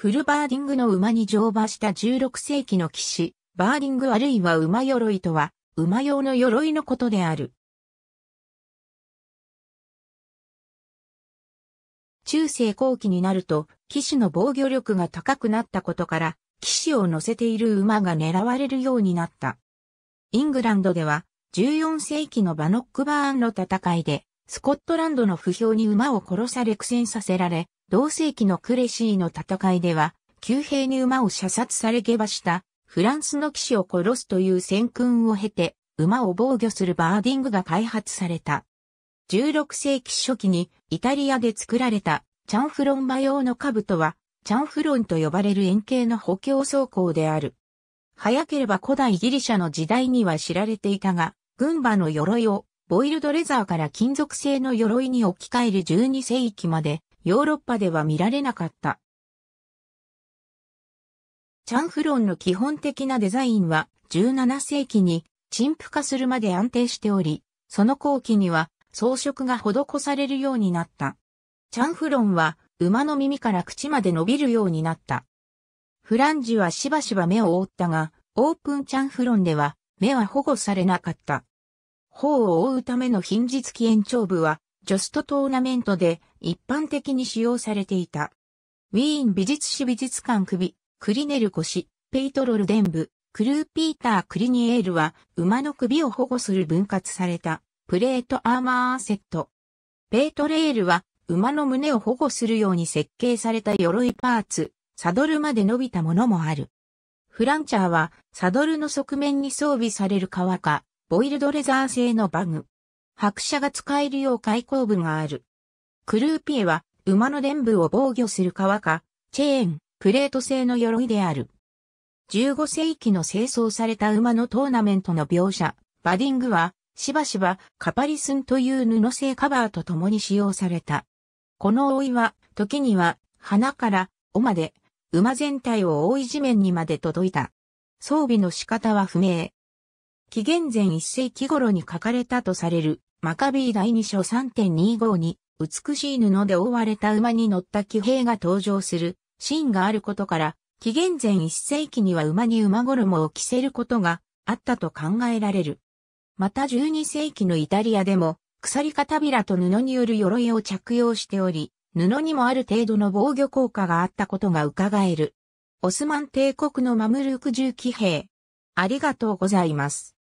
フルバーディングの馬に乗馬した16世紀の騎士、バーディングあるいは馬鎧とは、馬用の鎧のことである。中世後期になると、騎士の防御力が高くなったことから、騎士を乗せている馬が狙われるようになった。イングランドでは、14世紀のバノックバーンの戦いで、スコットランドの不評に馬を殺され苦戦させられ、同世紀のクレシーの戦いでは、旧兵に馬を射殺され下馬したフランスの騎士を殺すという戦訓を経て、馬を防御するバーディングが開発された。16世紀初期にイタリアで作られたチャンフロン馬用の兜は、チャンフロンと呼ばれる円形の補強装甲である。早ければ古代ギリシャの時代には知られていたが、軍馬の鎧をボイルドレザーから金属製の鎧に置き換える12世紀までヨーロッパでは見られなかった。チャンフロンの基本的なデザインは17世紀に陳腐化するまで安定しており、その後期には装飾が施されるようになった。チャンフロンは馬の耳から口まで伸びるようになった。フランジはしばしば目を覆ったが、オープンチャンフロンでは目は保護されなかった。頬を覆うためのヒンジ付き延長部はジョストトーナメントで一般的に使用されていた。ウィーン美術史美術館首、クリネル腰、ペイトロル伝部、クルーピーター・クリニエールは馬の首を保護する分割されたプレートアーマーセット。ペイトレールは馬の胸を保護するように設計された鎧パーツ、サドルまで伸びたものもある。フランチャーはサドルの側面に装備される革か、ボイルドレザー製のバグ。白車が使えるよう開口部がある。クルーピエは、馬の伝部を防御する革か、チェーン、プレート製の鎧である。15世紀の清掃された馬のトーナメントの描写、バディングは、しばしばカパリスンという布製カバーと共に使用された。この覆いは、時には、鼻から尾まで、馬全体を覆い地面にまで届いた。装備の仕方は不明。紀元前1世紀頃に書かれたとされるマカビー第2章3.25に、美しい布で覆われた馬に乗った騎兵が登場するシーンがあることから、紀元前1世紀には馬に馬衣を着せることがあったと考えられる。また12世紀のイタリアでも、鎖たびらと布による鎧を着用しており、布にもある程度の防御効果があったことが伺える。オスマン帝国のマムルーク重騎兵。ありがとうございます。